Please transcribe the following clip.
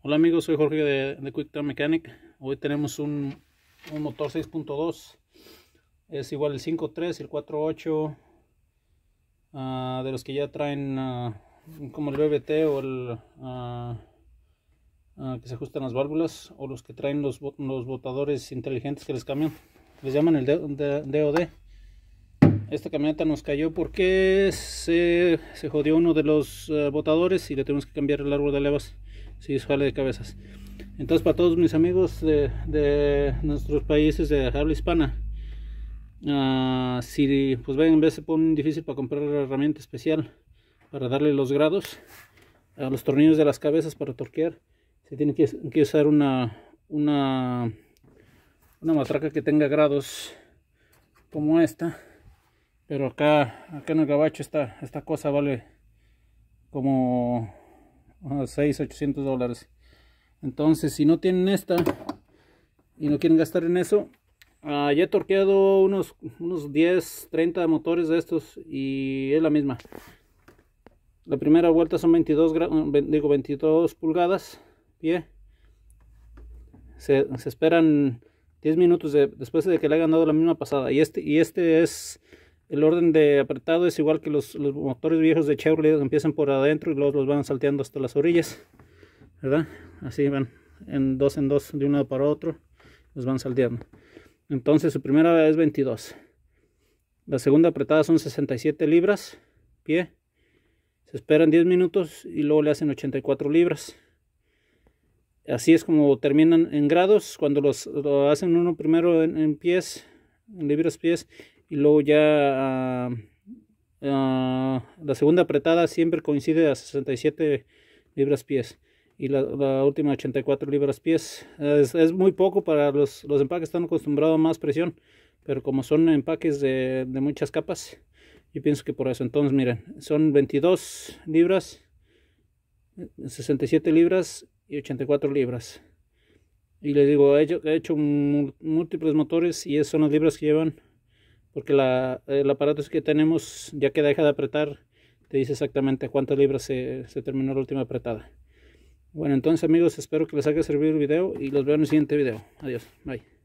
Hola amigos, soy Jorge de, de Mechanic. Hoy tenemos un, motor 6.2. Es igual el 5.3 y el 4.8 ah, de los que ya traen ah, como el BBT o el ah, que se ajustan las válvulas o los que traen los, los botadores inteligentes que les cambian. Les llaman el DOD esta camioneta nos cayó porque se, jodió uno de los eh, botadores y le tenemos que cambiar el árbol de levas. Si es jale de cabezas. Entonces, para todos mis amigos de, nuestros países de habla hispana, ah, si pues ven, en vez se pone difícil para comprar la herramienta especial para darle los grados a los tornillos de las cabezas para torquear, se tiene que, usar una, una, una matraca que tenga grados como esta pero acá, acá en el gabacho esta, esta cosa vale como 6, ah, 800 dólares. Entonces, si no tienen esta y no quieren gastar en eso, ah, ya he torqueado unos, unos 10, 30 motores de estos y es la misma. La primera vuelta son 22, digo, 22 pulgadas, pie. Se, esperan 10 minutos después de que le hayan dado la misma pasada. Y este, y este es el orden de apretado es igual que los, motores viejos de Chevrolet, empiezan por adentro y luego los van salteando hasta las orillas, ¿verdad? Así van en dos en dos, de lado para otro, los van salteando. Entonces su primera es 22. La segunda apretada son 67 libras, pie. Se esperan 10 minutos y luego le hacen 84 libras. Así es como terminan en grados. Cuando los hacen uno primero en, en pies, en libras pies, y luego ya ah, ah, la segunda apretada siempre coincide a 67 libras pies y la, última 84 libras pies es, muy poco para los, los, empaques están acostumbrados a más presión pero como son empaques de, muchas capas yo pienso que por eso entonces miren son 22 libras 67 libras y 84 libras y les digo, he hecho, he hecho múltiples motores y esas son las libras que llevan porque eh, el aparato que tenemos ya que deja de apretar te dice exactamente cuántas libras se terminó la última apretada bueno entonces amigos espero que les haya servido el video y los veo en el siguiente video adiós bye